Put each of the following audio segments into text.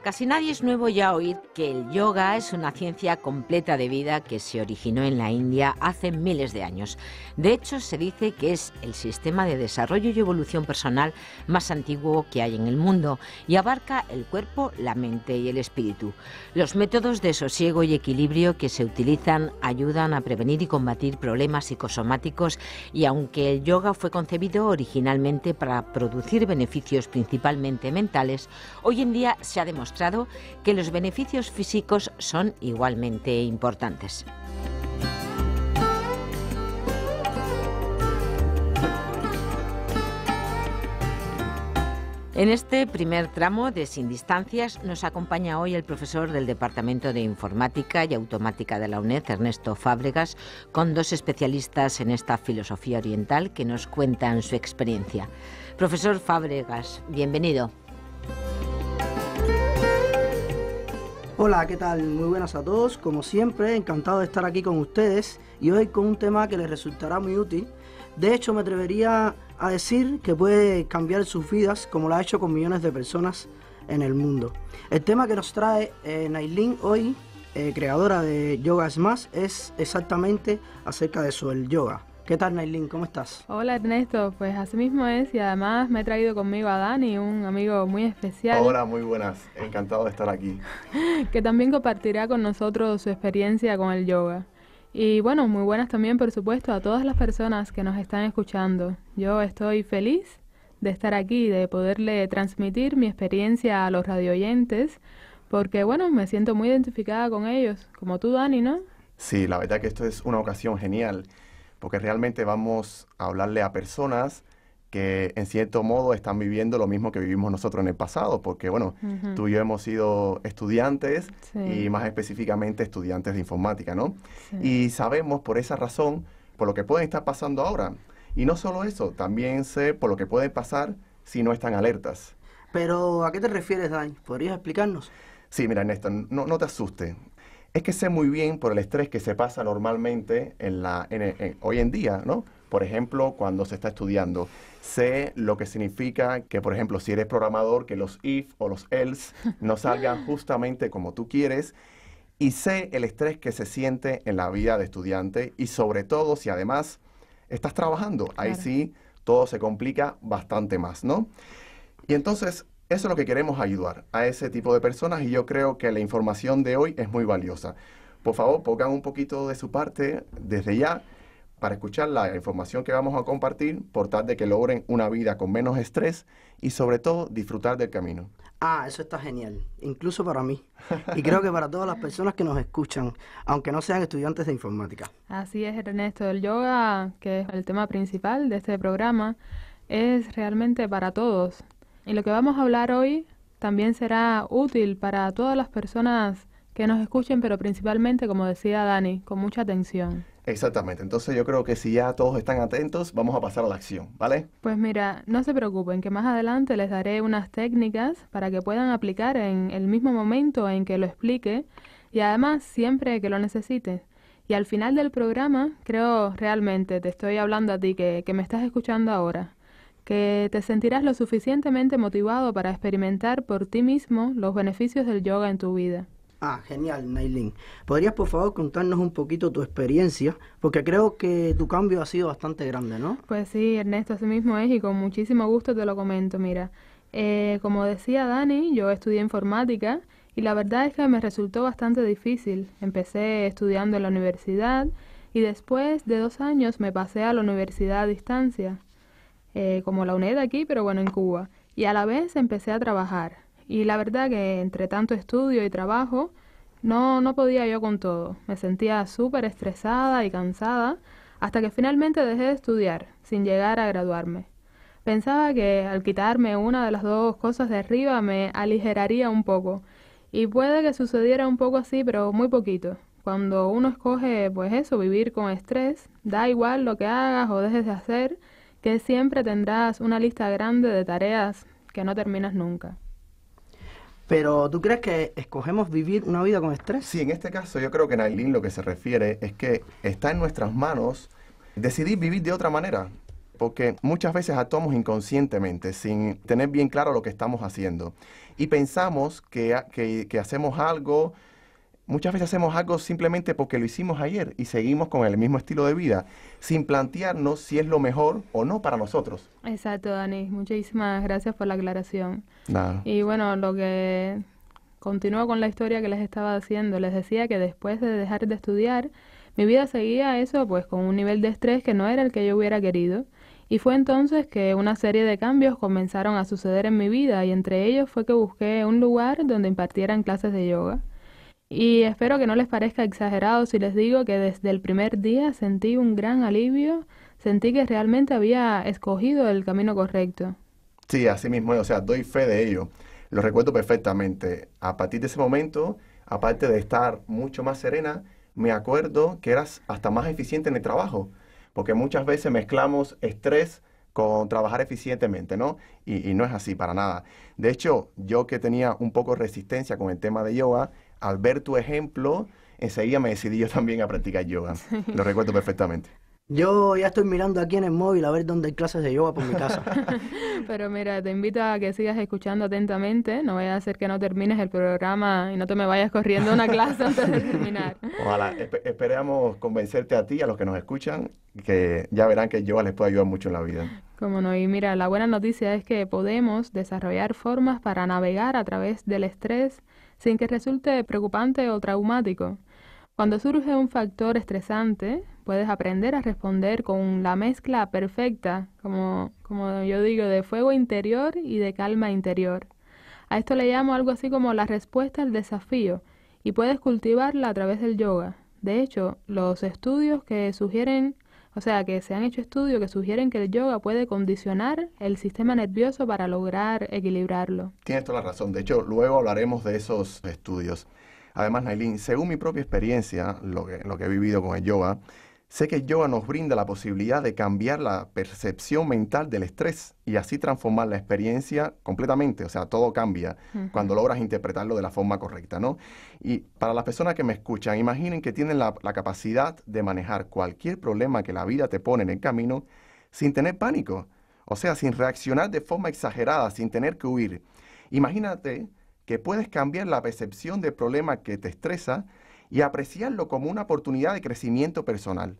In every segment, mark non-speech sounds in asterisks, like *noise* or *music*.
casi nadie es nuevo ya oír que el yoga es una ciencia completa de vida que se originó en la India hace miles de años. De hecho, se dice que es el sistema de desarrollo y evolución personal más antiguo que hay en el mundo y abarca el cuerpo, la mente y el espíritu. Los métodos de sosiego y equilibrio que se utilizan ayudan a prevenir y combatir problemas psicosomáticos y aunque el yoga fue concebido originalmente para producir beneficios principalmente mentales, hoy en día se ha demostrado que los beneficios físicos son igualmente importantes. En este primer tramo de Sin Distancias nos acompaña hoy el profesor del Departamento de Informática y Automática de la UNED, Ernesto Fábregas, con dos especialistas en esta filosofía oriental que nos cuentan su experiencia. Profesor Fábregas, bienvenido. Hola, ¿qué tal? Muy buenas a todos. Como siempre, encantado de estar aquí con ustedes y hoy con un tema que les resultará muy útil. De hecho, me atrevería a decir que puede cambiar sus vidas como lo ha hecho con millones de personas en el mundo. El tema que nos trae eh, hoy, eh, creadora de Yoga Es Más, es exactamente acerca de eso, el yoga. ¿Qué tal, Nailin? ¿Cómo estás? Hola, Ernesto. Pues así mismo es y además me he traído conmigo a Dani, un amigo muy especial. Hola, muy buenas. Encantado de estar aquí. *laughs* que también compartirá con nosotros su experiencia con el yoga. Y bueno, muy buenas también, por supuesto, a todas las personas que nos están escuchando. Yo estoy feliz de estar aquí, de poderle transmitir mi experiencia a los radioyentes, porque bueno, me siento muy identificada con ellos, como tú, Dani, ¿no? Sí, la verdad que esto es una ocasión genial porque realmente vamos a hablarle a personas que en cierto modo están viviendo lo mismo que vivimos nosotros en el pasado, porque bueno, tú y yo hemos sido estudiantes y más específicamente estudiantes de informática, ¿no? Y sabemos por esa razón, por lo que pueden estar pasando ahora. Y no solo eso, también sé por lo que puede pasar si no están alertas. Pero, ¿a qué te refieres, Dan? ¿Podrías explicarnos? Sí, mira, Ernesto, no, no te asustes es que sé muy bien por el estrés que se pasa normalmente en la, e, hoy en día, ¿no? Por ejemplo, cuando se está estudiando. Sé lo que significa que, por ejemplo, si eres programador, que los if o los else *laughs* no salgan justamente como tú quieres. Y sé el estrés que se siente en la vida de estudiante y sobre todo si además estás trabajando. Ahí sí todo se complica bastante más, ¿no? Y entonces eso es lo que queremos ayudar a ese tipo de personas y yo creo que la información de hoy es muy valiosa. Por favor, pongan un poquito de su parte desde ya para escuchar la información que vamos a compartir, por tal de que logren una vida con menos estrés y sobre todo disfrutar del camino. Ah, eso está genial, incluso para mí. Y creo que para todas las personas que nos escuchan, aunque no sean estudiantes de informática. Así es, Ernesto. El yoga, que es el tema principal de este programa, es realmente para todos. Y lo que vamos a hablar hoy también será útil para todas las personas que nos escuchen, pero principalmente, como decía Dani, con mucha atención. Exactamente, entonces yo creo que si ya todos están atentos, vamos a pasar a la acción, ¿vale? Pues mira, no se preocupen, que más adelante les daré unas técnicas para que puedan aplicar en el mismo momento en que lo explique y además siempre que lo necesites. Y al final del programa, creo realmente, te estoy hablando a ti que, que me estás escuchando ahora, que te sentirás lo suficientemente motivado para experimentar por ti mismo los beneficios del yoga en tu vida. Ah, genial, Nailin. ¿Podrías por favor contarnos un poquito tu experiencia? Porque creo que tu cambio ha sido bastante grande, ¿no? Pues sí, Ernesto, así mismo es y con muchísimo gusto te lo comento. Mira, eh, como decía Dani, yo estudié informática y la verdad es que me resultó bastante difícil. Empecé estudiando en la universidad y después de dos años me pasé a la universidad a distancia. Eh, como la UNED aquí, pero bueno, en Cuba. Y a la vez empecé a trabajar. Y la verdad que entre tanto estudio y trabajo, no, no podía yo con todo. Me sentía súper estresada y cansada hasta que finalmente dejé de estudiar, sin llegar a graduarme. Pensaba que al quitarme una de las dos cosas de arriba me aligeraría un poco. Y puede que sucediera un poco así, pero muy poquito. Cuando uno escoge, pues eso, vivir con estrés, da igual lo que hagas o dejes de hacer, que siempre tendrás una lista grande de tareas que no terminas nunca. Pero ¿tú crees que escogemos vivir una vida con estrés? Sí, en este caso yo creo que Nailin lo que se refiere es que está en nuestras manos decidir vivir de otra manera, porque muchas veces actuamos inconscientemente, sin tener bien claro lo que estamos haciendo, y pensamos que, que hacemos algo Muchas veces hacemos algo simplemente porque lo hicimos ayer y seguimos con el mismo estilo de vida, sin plantearnos si es lo mejor o no para nosotros. Exacto, Dani. Muchísimas gracias por la aclaración. Y bueno, lo que continúo con la historia que les estaba haciendo. Les decía que después de dejar de estudiar, mi vida seguía eso pues con un nivel de estrés que no era el que yo hubiera querido. Y fue entonces que una serie de cambios comenzaron a suceder en mi vida y entre ellos fue que busqué un lugar donde impartieran clases de yoga. Y espero que no les parezca exagerado si les digo que desde el primer día sentí un gran alivio, sentí que realmente había escogido el camino correcto. Sí, así mismo, o sea, doy fe de ello. Lo recuerdo perfectamente. A partir de ese momento, aparte de estar mucho más serena, me acuerdo que eras hasta más eficiente en el trabajo, porque muchas veces mezclamos estrés con trabajar eficientemente, ¿no? Y, no es así para nada. De hecho, yo que tenía un poco resistencia con el tema de yoga, al ver tu ejemplo, enseguida me decidí yo también a practicar yoga. *laughs* Lo recuerdo perfectamente. Yo ya estoy mirando aquí en el móvil a ver dónde hay clases de yoga por mi casa. *laughs* Pero mira, te invito a que sigas escuchando atentamente. No voy a hacer que no termines el programa y no te me vayas corriendo a una clase antes de terminar. *laughs* Ojalá. Esperemos esperamos convencerte a ti, a los que nos escuchan, que ya verán que el yoga les puede ayudar mucho en la vida. Como no, y mira, la buena noticia es que podemos desarrollar formas para navegar a través del estrés sin que resulte preocupante o traumático. Cuando surge un factor estresante, puedes aprender a responder con la mezcla perfecta, como, como yo digo, de fuego interior y de calma interior. A esto le llamo algo así como la respuesta al desafío y puedes cultivarla a través del yoga. De hecho, los estudios que sugieren o sea que se han hecho estudios que sugieren que el yoga puede condicionar el sistema nervioso para lograr equilibrarlo. Tienes toda la razón. De hecho, luego hablaremos de esos estudios. Además, Nailin, según mi propia experiencia, lo que, lo que he vivido con el yoga, Sé que yoga nos brinda la posibilidad de cambiar la percepción mental del estrés y así transformar la experiencia completamente, o sea, todo cambia cuando logras interpretarlo de la forma correcta, ¿no? Y para las personas que me escuchan, imaginen que tienen la, la capacidad de manejar cualquier problema que la vida te pone en el camino sin tener pánico, o sea, sin reaccionar de forma exagerada, sin tener que huir. Imagínate que puedes cambiar la percepción del problema que te estresa y apreciarlo como una oportunidad de crecimiento personal.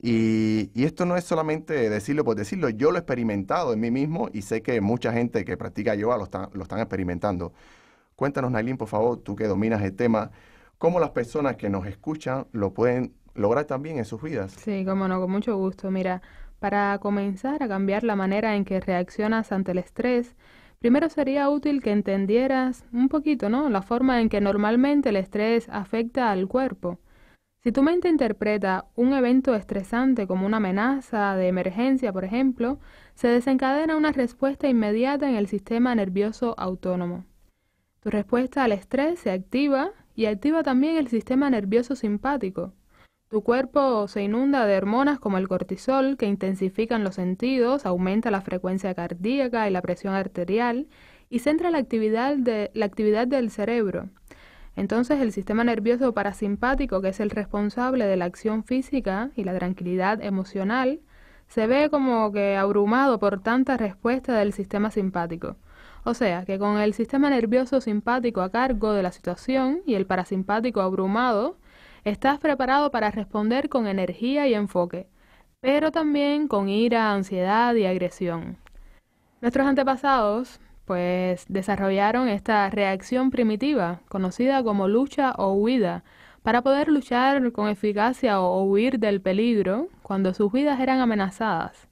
Y, esto no es solamente decirlo por decirlo, yo lo he experimentado en mí mismo y sé que mucha gente que practica yoga lo, lo están experimentando. Cuéntanos, Nailin, por favor, tú que dominas el tema, cómo las personas que nos escuchan lo pueden lograr también en sus vidas. Sí, cómo no, con mucho gusto. Mira, para comenzar a cambiar la manera en que reaccionas ante el estrés, Primero sería útil que entendieras un poquito, ¿no? La forma en que normalmente el estrés afecta al cuerpo. Si tu mente interpreta un evento estresante como una amenaza de emergencia, por ejemplo, se desencadena una respuesta inmediata en el sistema nervioso autónomo. Tu respuesta al estrés se activa y activa también el sistema nervioso simpático, tu cuerpo se inunda de hormonas como el cortisol, que intensifican los sentidos, aumenta la frecuencia cardíaca y la presión arterial y centra la actividad, la actividad del cerebro. Entonces el sistema nervioso parasimpático, que es el responsable de la acción física y la tranquilidad emocional, se ve como que abrumado por tanta respuesta del sistema simpático. O sea, que con el sistema nervioso simpático a cargo de la situación y el parasimpático abrumado, Estás preparado para responder con energía y enfoque, pero también con ira, ansiedad y agresión. Nuestros antepasados, pues, desarrollaron esta reacción primitiva, conocida como lucha o huida, para poder luchar con eficacia o huir del peligro cuando sus vidas eran amenazadas.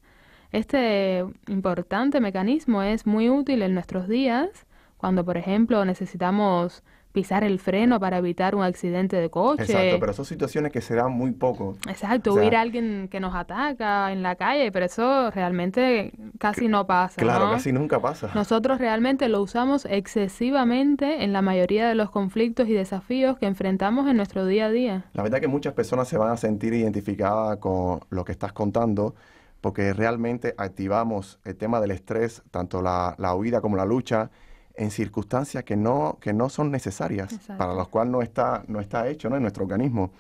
Este importante mecanismo es muy útil en nuestros días, cuando por ejemplo necesitamos pisar el freno para evitar un accidente de coche. Exacto, pero son situaciones que se dan muy poco. Exacto, hubiera a alguien que nos ataca en la calle, pero eso realmente casi no pasa. Claro, casi nunca pasa. Nosotros realmente lo usamos excesivamente en la mayoría de los conflictos y desafíos que enfrentamos en nuestro día a día. La verdad es que muchas personas se van a sentir identificadas con lo que estás contando porque realmente activamos el tema del estrés, tanto la, la huida como la lucha, en circunstancias que no, que no son necesarias, para las cuales no está, no está hecho ¿no? en nuestro organismo.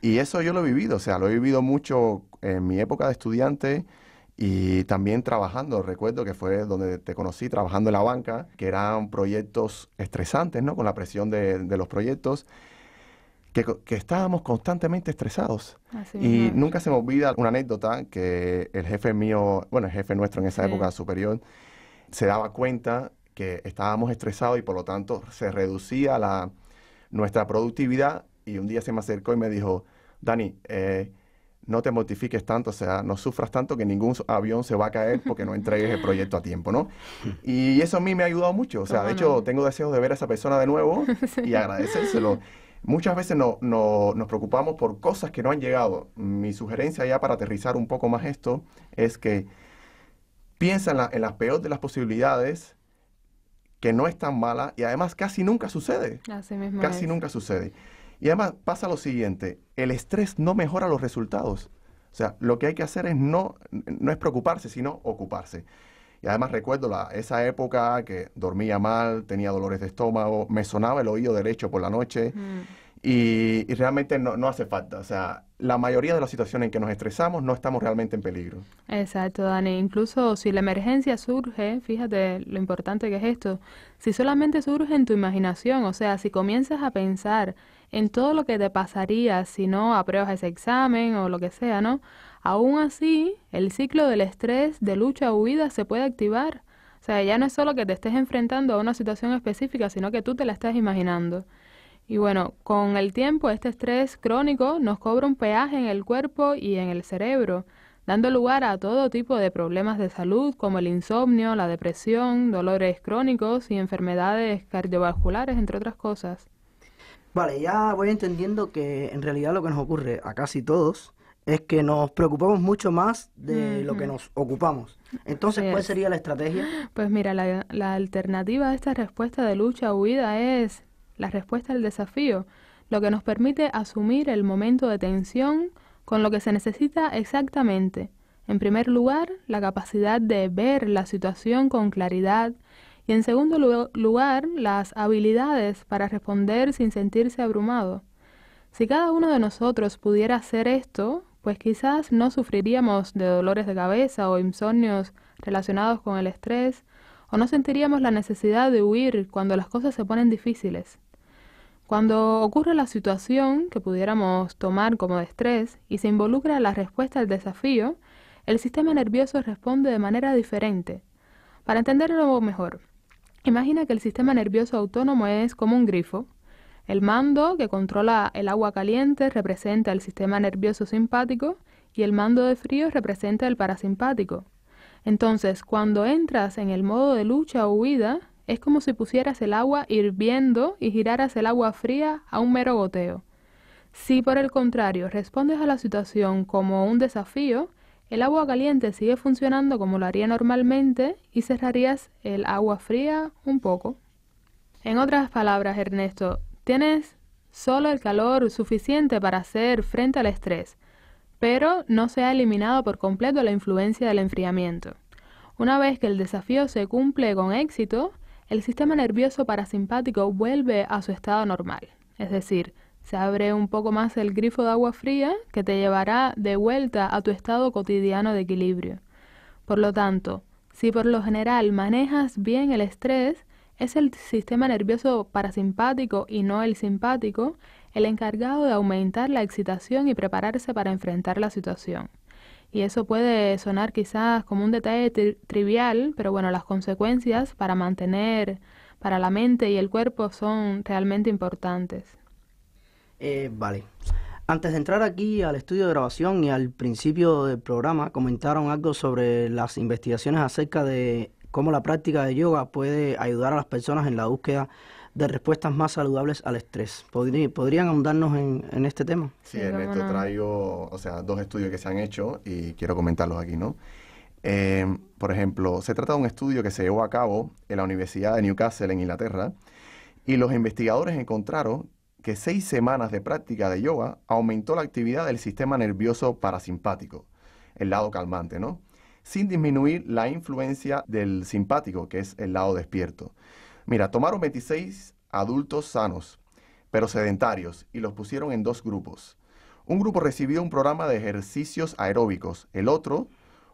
Y eso yo lo he vivido, o sea, lo he vivido mucho en mi época de estudiante y también trabajando. Recuerdo que fue donde te conocí, trabajando en la banca, que eran proyectos estresantes, ¿no? Con la presión de, los proyectos. Que, estábamos constantemente estresados. y nunca se me olvida una anécdota que el jefe mío, bueno, el jefe nuestro en esa época superior, se daba cuenta que estábamos estresados y por lo tanto se reducía la, nuestra productividad. Y un día se me acercó y me dijo, Dani, eh, no te mortifiques tanto, o sea, no sufras tanto que ningún avión se va a caer porque no entregues el proyecto a tiempo, ¿no? Y eso a mí me ha ayudado mucho, o sea, de hecho tengo deseos de ver a esa persona de nuevo *laughs* y agradecérselo. Muchas veces no, nos preocupamos por cosas que no han llegado. Mi sugerencia ya para aterrizar un poco más esto es que piensa en, la, las peores de las posibilidades, que no es tan mala y además casi nunca sucede. casi nunca sucede. Y además pasa lo siguiente, el estrés no mejora los resultados. O sea, lo que hay que hacer es no, no es preocuparse, sino ocuparse. Y además recuerdo la, esa época que dormía mal, tenía dolores de estómago, me sonaba el oído derecho por la noche. Mm. Y, realmente no, no, hace falta. O sea, la mayoría de las situaciones en que nos estresamos no estamos realmente en peligro. Exacto, Dani. Incluso si la emergencia surge, fíjate lo importante que es esto, si solamente surge en tu imaginación, o sea, si comienzas a pensar en todo lo que te pasaría si no apruebas ese examen o lo que sea, ¿no? Aún así, el ciclo del estrés de lucha huida se puede activar. O sea, ya no es solo que te estés enfrentando a una situación específica, sino que tú te la estás imaginando. Y bueno, con el tiempo este estrés crónico nos cobra un peaje en el cuerpo y en el cerebro, dando lugar a todo tipo de problemas de salud como el insomnio, la depresión, dolores crónicos y enfermedades cardiovasculares, entre otras cosas. Vale, ya voy entendiendo que en realidad lo que nos ocurre a casi todos es que nos preocupamos mucho más de lo que nos ocupamos. Entonces, ¿cuál sería la estrategia? Pues mira, la alternativa a esta respuesta de lucha-huida es la respuesta al desafío, lo que nos permite asumir el momento de tensión con lo que se necesita exactamente. En primer lugar, la capacidad de ver la situación con claridad y en segundo lugar, las habilidades para responder sin sentirse abrumado. Si cada uno de nosotros pudiera hacer esto, pues quizás no sufriríamos de dolores de cabeza o insomnios relacionados con el estrés, o no sentiríamos la necesidad de huir cuando las cosas se ponen difíciles. Cuando ocurre la situación que pudiéramos tomar como de estrés y se involucra la respuesta al desafío, el sistema nervioso responde de manera diferente. Para entenderlo mejor, imagina que el sistema nervioso autónomo es como un grifo. El mando que controla el agua caliente representa el sistema nervioso simpático y el mando de frío representa el parasimpático. Entonces, cuando entras en el modo de lucha o huida, es como si pusieras el agua hirviendo y giraras el agua fría a un mero goteo. Si por el contrario respondes a la situación como un desafío, el agua caliente sigue funcionando como lo haría normalmente y cerrarías el agua fría un poco. En otras palabras, Ernesto, tienes solo el calor suficiente para hacer frente al estrés, pero no se ha eliminado por completo la influencia del enfriamiento. Una vez que el desafío se cumple con éxito, el sistema nervioso parasimpático vuelve a su estado normal, es decir, se abre un poco más el grifo de agua fría que te llevará de vuelta a tu estado cotidiano de equilibrio. Por lo tanto, si por lo general manejas bien el estrés, es el sistema nervioso parasimpático y no el simpático el encargado de aumentar la excitación y prepararse para enfrentar la situación. Y eso puede sonar quizás como un detalle trivial, pero bueno, las consecuencias para mantener, para la mente y el cuerpo son realmente importantes. Eh, vale. Antes de entrar aquí al estudio de grabación y al principio del programa, comentaron algo sobre las investigaciones acerca de cómo la práctica de yoga puede ayudar a las personas en la búsqueda de respuestas más saludables al estrés. ¿Podrían, ahondarnos en, este tema? Sí, en esto traigo, o sea, dos estudios que se han hecho y quiero comentarlos aquí, ¿no? Eh, por ejemplo, se trata de un estudio que se llevó a cabo en la Universidad de Newcastle, en Inglaterra, y los investigadores encontraron que seis semanas de práctica de yoga aumentó la actividad del sistema nervioso parasimpático, el lado calmante, ¿no? Sin disminuir la influencia del simpático, que es el lado despierto. Mira, tomaron 26 adultos sanos, pero sedentarios, y los pusieron en dos grupos. Un grupo recibió un programa de ejercicios aeróbicos, el otro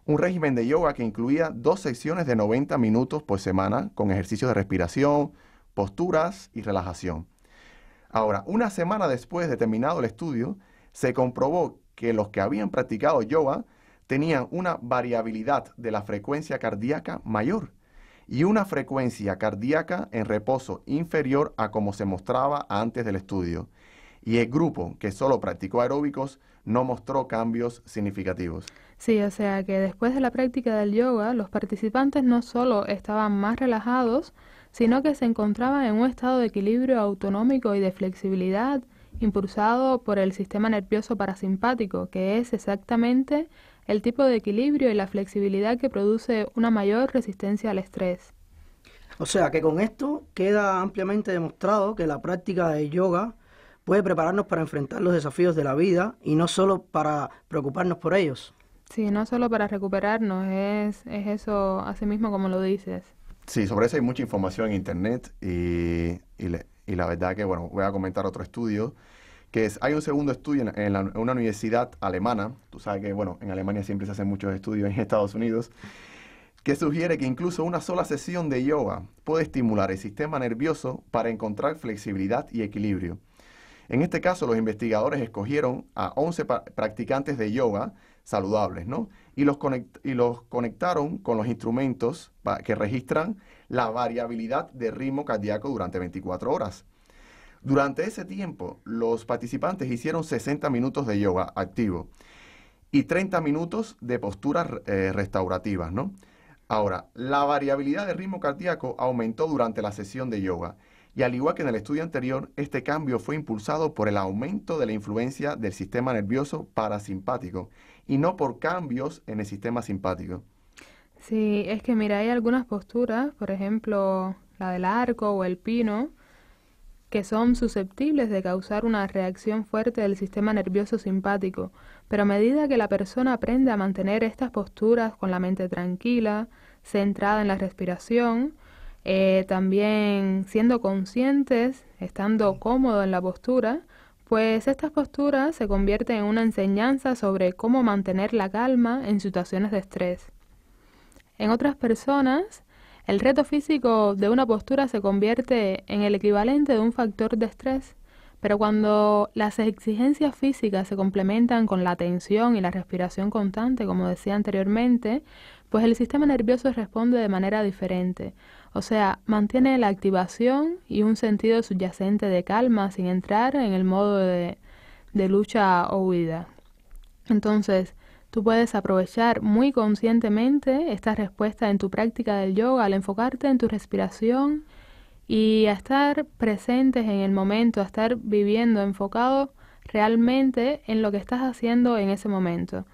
un régimen de yoga que incluía dos sesiones de 90 minutos por semana con ejercicios de respiración, posturas y relajación. Ahora, una semana después de terminado el estudio, se comprobó que los que habían practicado yoga tenían una variabilidad de la frecuencia cardíaca mayor y una frecuencia cardíaca en reposo inferior a como se mostraba antes del estudio. Y el grupo que solo practicó aeróbicos no mostró cambios significativos. Sí, o sea que después de la práctica del yoga, los participantes no solo estaban más relajados, sino que se encontraban en un estado de equilibrio autonómico y de flexibilidad impulsado por el sistema nervioso parasimpático, que es exactamente el tipo de equilibrio y la flexibilidad que produce una mayor resistencia al estrés. O sea que con esto queda ampliamente demostrado que la práctica de yoga puede prepararnos para enfrentar los desafíos de la vida y no solo para preocuparnos por ellos. Sí, no solo para recuperarnos, es, es eso así mismo como lo dices. Sí, sobre eso hay mucha información en Internet y, y la verdad que, bueno, voy a comentar otro estudio que hay un segundo estudio en, una universidad alemana, tú sabes que, bueno, en Alemania siempre se hacen muchos estudios en Estados Unidos, que sugiere que incluso una sola sesión de yoga puede estimular el sistema nervioso para encontrar flexibilidad y equilibrio. En este caso, los investigadores escogieron a 11 practicantes de yoga saludables, ¿no? Y los, y los conectaron con los instrumentos que registran la variabilidad de ritmo cardíaco durante 24 horas. Durante ese tiempo, los participantes hicieron 60 minutos de yoga activo y 30 minutos de posturas eh, restaurativas, ¿no? Ahora, la variabilidad del ritmo cardíaco aumentó durante la sesión de yoga y al igual que en el estudio anterior, este cambio fue impulsado por el aumento de la influencia del sistema nervioso parasimpático y no por cambios en el sistema simpático. Sí, es que mira, hay algunas posturas, por ejemplo, la del arco o el pino, que son susceptibles de causar una reacción fuerte del sistema nervioso simpático, pero a medida que la persona aprende a mantener estas posturas con la mente tranquila, centrada en la respiración, eh, también siendo conscientes, estando cómodo en la postura, pues estas posturas se convierten en una enseñanza sobre cómo mantener la calma en situaciones de estrés. En otras personas, el reto físico de una postura se convierte en el equivalente de un factor de estrés, pero cuando las exigencias físicas se complementan con la tensión y la respiración constante, como decía anteriormente, pues el sistema nervioso responde de manera diferente, o sea, mantiene la activación y un sentido subyacente de calma sin entrar en el modo de, de lucha o huida. Entonces, Tú puedes aprovechar muy conscientemente esta respuesta en tu práctica del yoga al enfocarte en tu respiración y a estar presentes en el momento, a estar viviendo enfocado realmente en lo que estás haciendo en ese momento.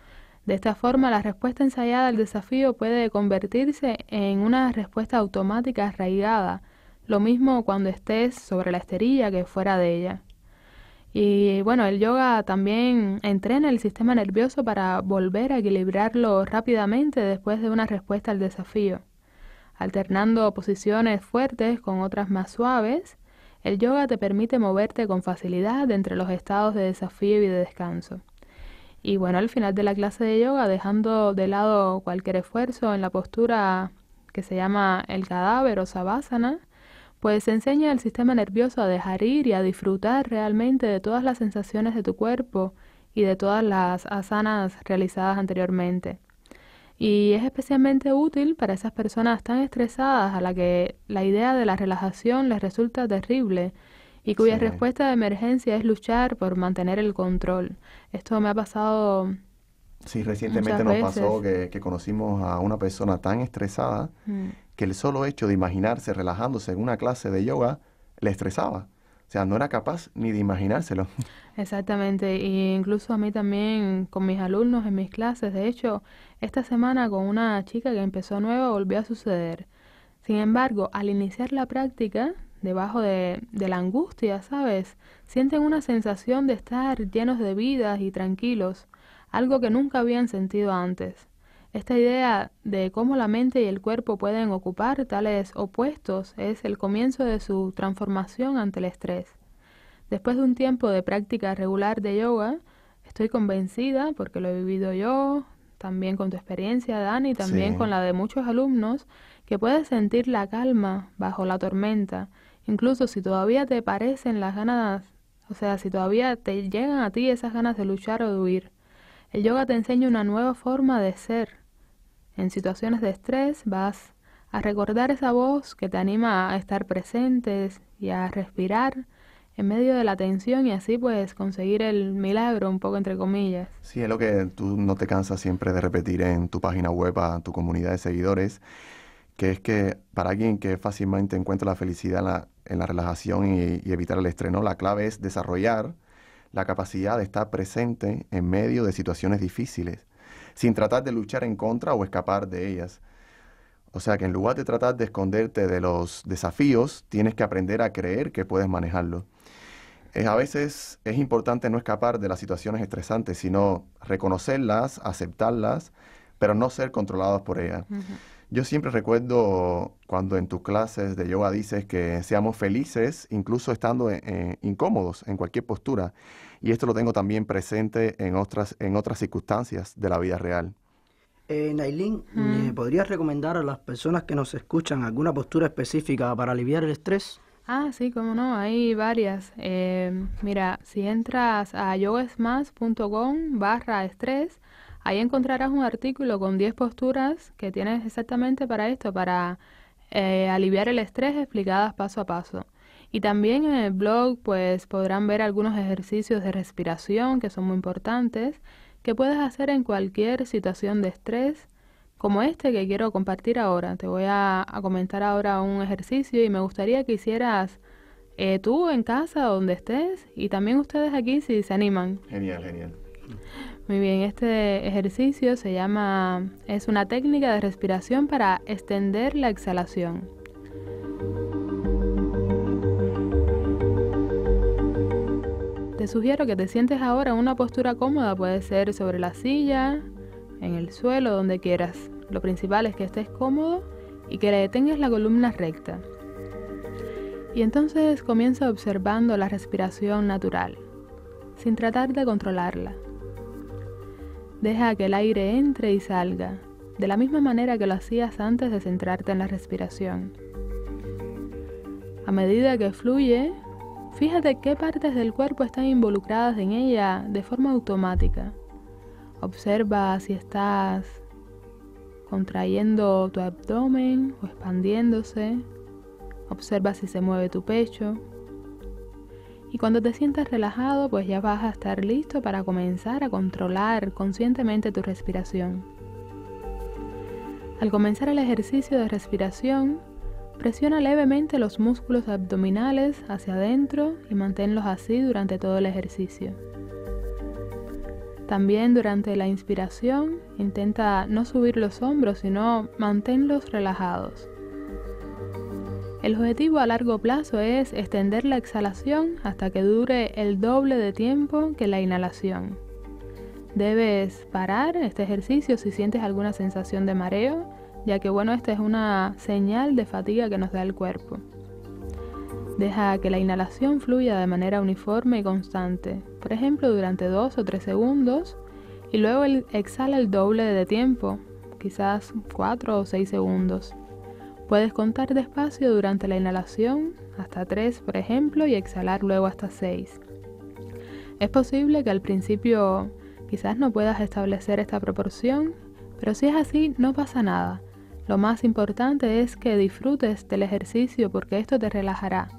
De esta forma, la respuesta ensayada al desafío puede convertirse en una respuesta automática arraigada, lo mismo cuando estés sobre la esterilla que fuera de ella. Y bueno, el yoga también entrena el sistema nervioso para volver a equilibrarlo rápidamente después de una respuesta al desafío. Alternando posiciones fuertes con otras más suaves, el yoga te permite moverte con facilidad entre los estados de desafío y de descanso. Y bueno, al final de la clase de yoga, dejando de lado cualquier esfuerzo en la postura que se llama el cadáver o savasana, pues enseña al sistema nervioso a dejar ir y a disfrutar realmente de todas las sensaciones de tu cuerpo y de todas las asanas realizadas anteriormente. Y es especialmente útil para esas personas tan estresadas a las que la idea de la relajación les resulta terrible y cuya respuesta de emergencia es luchar por mantener el control. Esto me ha pasado Sí, recientemente nos pasó que, conocimos a una persona tan estresada mm que el solo hecho de imaginarse relajándose en una clase de yoga le estresaba. O sea, no era capaz ni de imaginárselo. *laughs* Exactamente, e incluso a mí también con mis alumnos en mis clases. De hecho, esta semana con una chica que empezó nueva volvió a suceder. Sin embargo, al iniciar la práctica, debajo de, de, la angustia, ¿sabes? Sienten una sensación de estar llenos de vida y tranquilos, algo que nunca habían sentido antes. Esta idea de cómo la mente y el cuerpo pueden ocupar tales opuestos es el comienzo de su transformación ante el estrés. Después de un tiempo de práctica regular de yoga, estoy convencida, porque lo he vivido yo, también con tu experiencia, Dani, también con la de muchos alumnos, que puedes sentir la calma bajo la tormenta, incluso si todavía te parecen las ganas, o sea, si todavía te llegan a ti esas ganas de luchar o de huir. El yoga te enseña una nueva forma de ser, en situaciones de estrés vas a recordar esa voz que te anima a estar presentes y a respirar en medio de la tensión y así puedes conseguir el milagro un poco entre comillas. Sí, es lo que tú no te cansas siempre de repetir en tu página web a tu comunidad de seguidores, que es que para alguien que fácilmente encuentra la felicidad en la, relajación y, evitar el estreno, la clave es desarrollar la capacidad de estar presente en medio de situaciones difíciles sin tratar de luchar en contra o escapar de ellas. O sea que en lugar de tratar de esconderte de los desafíos, tienes que aprender a creer que puedes manejarlo. a veces es importante no escapar de las situaciones estresantes, sino reconocerlas, aceptarlas, pero no ser controlados por ellas. Yo siempre recuerdo cuando en tus clases de yoga dices que seamos felices incluso estando eh, incómodos en cualquier postura. Y esto lo tengo también presente en otras, en otras circunstancias de la vida real. Eh, Nailin, mm. podrías recomendar a las personas que nos escuchan alguna postura específica para aliviar el estrés? Ah, sí, cómo no, hay varias. Eh, mira, si entras a yogesmascom barra estrés, ahí encontrarás un artículo con 10 posturas que tienes exactamente para esto, para eh, aliviar el estrés explicadas paso a paso. Y también en el blog pues podrán ver algunos ejercicios de respiración que son muy importantes que puedes hacer en cualquier situación de estrés como este que quiero compartir ahora. Te voy a, comentar ahora un ejercicio y me gustaría que hicieras eh, tú en casa, donde estés, y también ustedes aquí si se animan. Genial, genial. Muy bien, este ejercicio se llama, es una técnica de respiración para extender la exhalación. Te sugiero que te sientes ahora en una postura cómoda, puede ser sobre la silla, en el suelo, donde quieras. Lo principal es que estés cómodo y que le detengas la columna recta. Y entonces comienza observando la respiración natural, sin tratar de controlarla. Deja que el aire entre y salga, de la misma manera que lo hacías antes de centrarte en la respiración. A medida que fluye, Fíjate qué partes del cuerpo están involucradas en ella de forma automática. Observa si estás contrayendo tu abdomen o expandiéndose. Observa si se mueve tu pecho. Y cuando te sientas relajado, pues ya vas a estar listo para comenzar a controlar conscientemente tu respiración. Al comenzar el ejercicio de respiración, Presiona levemente los músculos abdominales hacia adentro y manténlos así durante todo el ejercicio. También durante la inspiración, intenta no subir los hombros, sino manténlos relajados. El objetivo a largo plazo es extender la exhalación hasta que dure el doble de tiempo que la inhalación. Debes parar este ejercicio si sientes alguna sensación de mareo, ya que bueno, esta es una señal de fatiga que nos da el cuerpo. Deja que la inhalación fluya de manera uniforme y constante, por ejemplo durante 2 o 3 segundos, y luego exhala el doble de tiempo, quizás 4 o 6 segundos. Puedes contar despacio durante la inhalación, hasta 3 por ejemplo, y exhalar luego hasta 6. Es posible que al principio quizás no puedas establecer esta proporción, pero si es así, no pasa nada lo más importante es que disfrutes del ejercicio porque esto te relajará.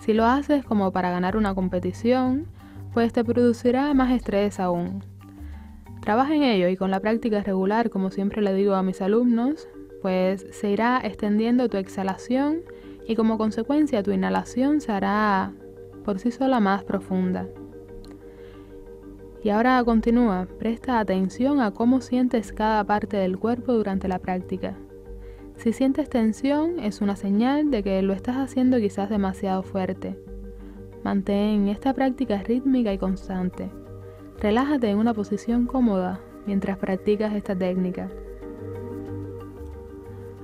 Si lo haces como para ganar una competición, pues te producirá más estrés aún. Trabaja en ello y con la práctica regular, como siempre le digo a mis alumnos, pues se irá extendiendo tu exhalación y como consecuencia tu inhalación se hará por sí sola más profunda. Y ahora continúa, presta atención a cómo sientes cada parte del cuerpo durante la práctica. Si sientes tensión, es una señal de que lo estás haciendo quizás demasiado fuerte. Mantén esta práctica rítmica y constante. Relájate en una posición cómoda mientras practicas esta técnica.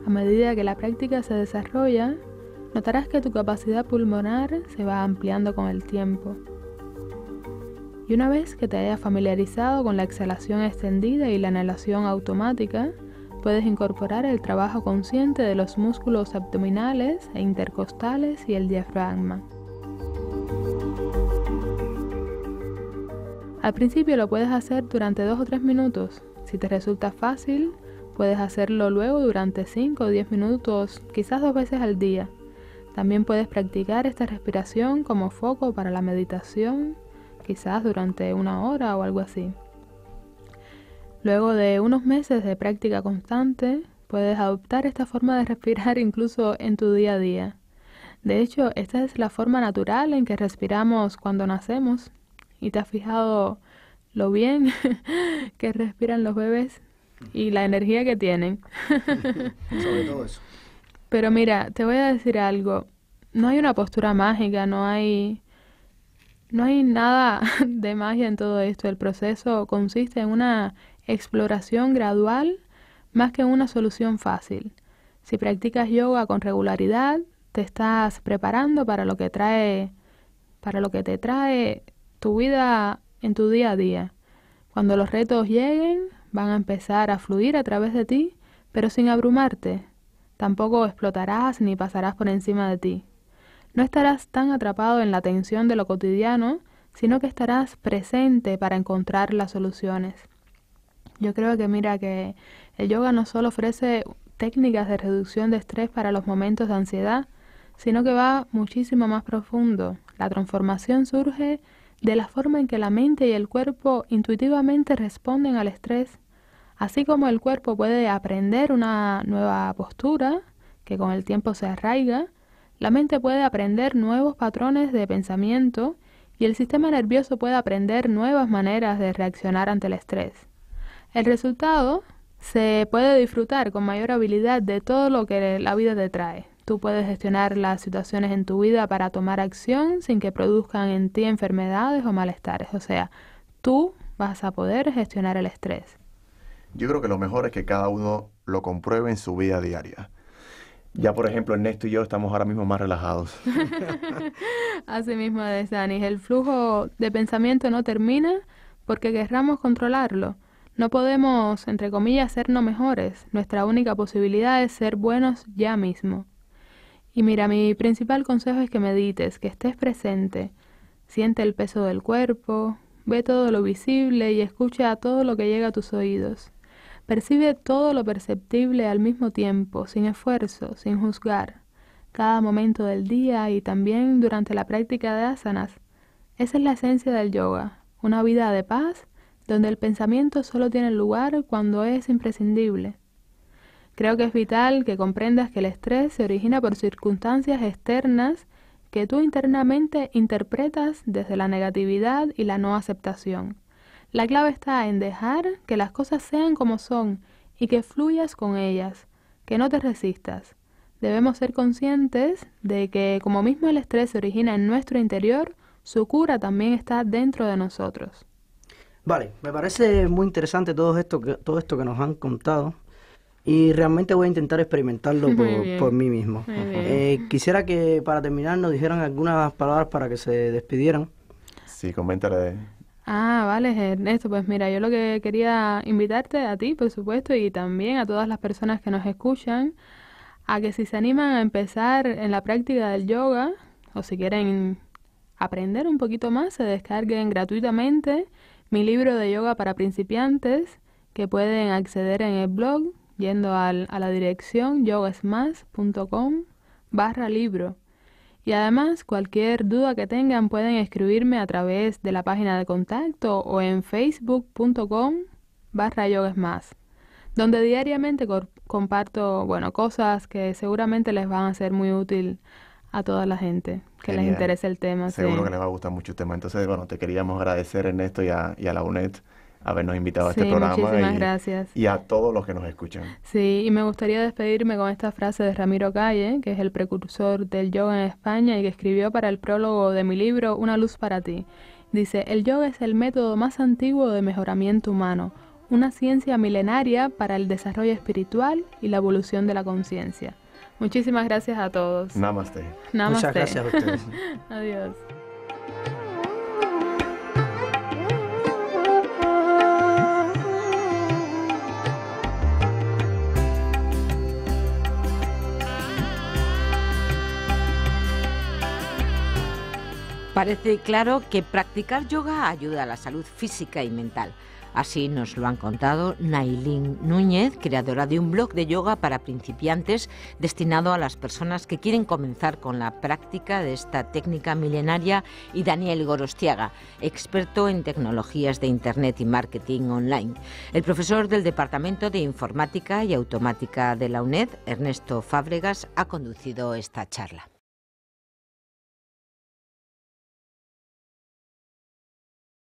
A medida que la práctica se desarrolla, notarás que tu capacidad pulmonar se va ampliando con el tiempo. Y una vez que te hayas familiarizado con la exhalación extendida y la inhalación automática, Puedes incorporar el trabajo consciente de los músculos abdominales e intercostales y el diafragma. Al principio lo puedes hacer durante 2 o 3 minutos. Si te resulta fácil, puedes hacerlo luego durante 5 o 10 minutos, quizás dos veces al día. También puedes practicar esta respiración como foco para la meditación, quizás durante una hora o algo así. Luego de unos meses de práctica constante, puedes adoptar esta forma de respirar *laughs* incluso en tu día a día. De hecho, esta es la forma natural en que respiramos cuando nacemos. ¿Y te has fijado lo bien *laughs* que respiran los bebés y la energía que tienen? *laughs* Sobre todo eso. Pero mira, te voy a decir algo. No hay una postura mágica, no hay no hay nada de magia en todo esto. El proceso consiste en una exploración gradual más que una solución fácil. Si practicas yoga con regularidad, te estás preparando para lo que trae para lo que te trae tu vida en tu día a día. Cuando los retos lleguen, van a empezar a fluir a través de ti, pero sin abrumarte. Tampoco explotarás ni pasarás por encima de ti. No estarás tan atrapado en la tensión de lo cotidiano, sino que estarás presente para encontrar las soluciones. Yo creo que mira que el yoga no solo ofrece técnicas de reducción de estrés para los momentos de ansiedad, sino que va muchísimo más profundo. La transformación surge de la forma en que la mente y el cuerpo intuitivamente responden al estrés, así como el cuerpo puede aprender una nueva postura que con el tiempo se arraiga, la mente puede aprender nuevos patrones de pensamiento y el sistema nervioso puede aprender nuevas maneras de reaccionar ante el estrés. El resultado se puede disfrutar con mayor habilidad de todo lo que la vida te trae. Tú puedes gestionar las situaciones en tu vida para tomar acción sin que produzcan en ti enfermedades o malestares. O sea, tú vas a poder gestionar el estrés. Yo creo que lo mejor es que cada uno lo compruebe en su vida diaria. Ya, por ejemplo, Ernesto y yo estamos ahora mismo más relajados. *laughs* Así mismo de Dani. El flujo de pensamiento no termina porque querramos controlarlo. No podemos, entre comillas, ser no mejores. Nuestra única posibilidad es ser buenos ya mismo. Y mira, mi principal consejo es que medites, que estés presente. Siente el peso del cuerpo, ve todo lo visible y escucha todo lo que llega a tus oídos. Percibe todo lo perceptible al mismo tiempo, sin esfuerzo, sin juzgar, cada momento del día y también durante la práctica de asanas. Esa es la esencia del yoga, una vida de paz donde el pensamiento solo tiene lugar cuando es imprescindible. Creo que es vital que comprendas que el estrés se origina por circunstancias externas que tú internamente interpretas desde la negatividad y la no aceptación. La clave está en dejar que las cosas sean como son y que fluyas con ellas, que no te resistas. Debemos ser conscientes de que como mismo el estrés se origina en nuestro interior, su cura también está dentro de nosotros. Vale, me parece muy interesante todo esto que, todo esto que nos han contado y realmente voy a intentar experimentarlo *laughs* por, por mí mismo. Eh, quisiera que para terminar nos dijeran algunas palabras para que se despidieran. Sí, coméntale. Ah, vale, Ernesto. Pues mira, yo lo que quería invitarte a ti, por supuesto, y también a todas las personas que nos escuchan, a que si se animan a empezar en la práctica del yoga o si quieren aprender un poquito más, se descarguen gratuitamente mi libro de yoga para principiantes que pueden acceder en el blog yendo a la dirección yogasmas.com barra libro. Y además cualquier duda que tengan pueden escribirme a través de la página de contacto o en facebook.com barra yogasmas, donde diariamente comparto bueno, cosas que seguramente les van a ser muy útil a toda la gente que les interese el tema. Seguro que les va a gustar mucho el tema. Entonces, bueno, te queríamos agradecer, Ernesto, y a, y a la UNED habernos invitado a este programa. gracias. Y a todos los que nos escuchan. Sí, y me gustaría despedirme con esta frase de Ramiro Calle, que es el precursor del yoga en España y que escribió para el prólogo de mi libro Una luz para ti. Dice, el yoga es el método más antiguo de mejoramiento humano, una ciencia milenaria para el desarrollo espiritual y la evolución de la conciencia. Muchísimas gracias a todos. Namaste. Namaste. Muchas gracias a ustedes. *laughs* Adiós. Parece claro que practicar yoga ayuda a la salud física y mental. Así nos lo han contado Nailin Núñez, creadora de un blog de yoga para principiantes destinado a las personas que quieren comenzar con la práctica de esta técnica milenaria, y Daniel Gorostiaga, experto en tecnologías de Internet y marketing online. El profesor del Departamento de Informática y Automática de la UNED, Ernesto Fábregas, ha conducido esta charla.